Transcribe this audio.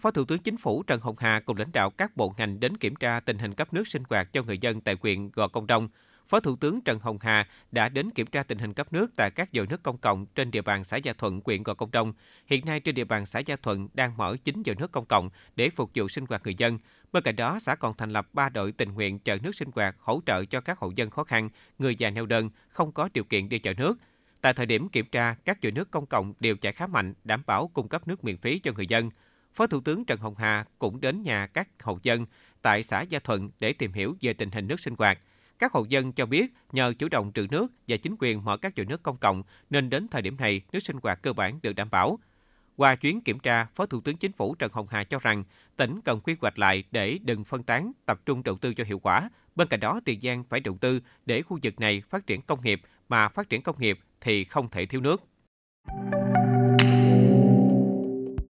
Phó Thủ tướng Chính phủ Trần Hồng Hà cùng lãnh đạo các bộ ngành đến kiểm tra tình hình cấp nước sinh hoạt cho người dân tại huyện Gò Công Đông. Phó Thủ tướng Trần Hồng Hà đã đến kiểm tra tình hình cấp nước tại các giò nước công cộng trên địa bàn xã Gia Thuận, huyện Gò Công Đông. Hiện nay trên địa bàn xã Gia Thuận đang mở 9 giò nước công cộng để phục vụ sinh hoạt người dân. Bên cạnh đó, xã còn thành lập 3 đội tình nguyện chợ nước sinh hoạt hỗ trợ cho các hộ dân khó khăn, người già neo đơn, không có điều kiện đi chợ nước. Tại thời điểm kiểm tra, các giò nước công cộng đều chạy khá mạnh, đảm bảo cung cấp nước miễn phí cho người dân. Phó Thủ tướng Trần Hồng Hà cũng đến nhà các hộ dân tại xã Gia Thuận để tìm hiểu về tình hình nước sinh hoạt. Các hộ dân cho biết nhờ chủ động trữ nước và chính quyền mở các chợ nước công cộng nên đến thời điểm này nước sinh hoạt cơ bản được đảm bảo. Qua chuyến kiểm tra, Phó Thủ tướng Chính phủ Trần Hồng Hà cho rằng tỉnh cần quy hoạch lại để đừng phân tán, tập trung đầu tư cho hiệu quả. Bên cạnh đó, Tiền Giang phải đầu tư để khu vực này phát triển công nghiệp, mà phát triển công nghiệp thì không thể thiếu nước.